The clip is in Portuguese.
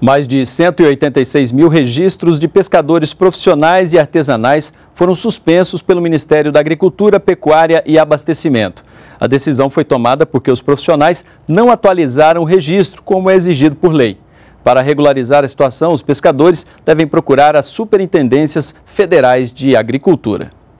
Mais de 186 mil registros de pescadores profissionais e artesanais foram suspensos pelo Ministério da Agricultura, Pecuária e Abastecimento. A decisão foi tomada porque os profissionais não atualizaram o registro como é exigido por lei. Para regularizar a situação, os pescadores devem procurar as superintendências federais de agricultura.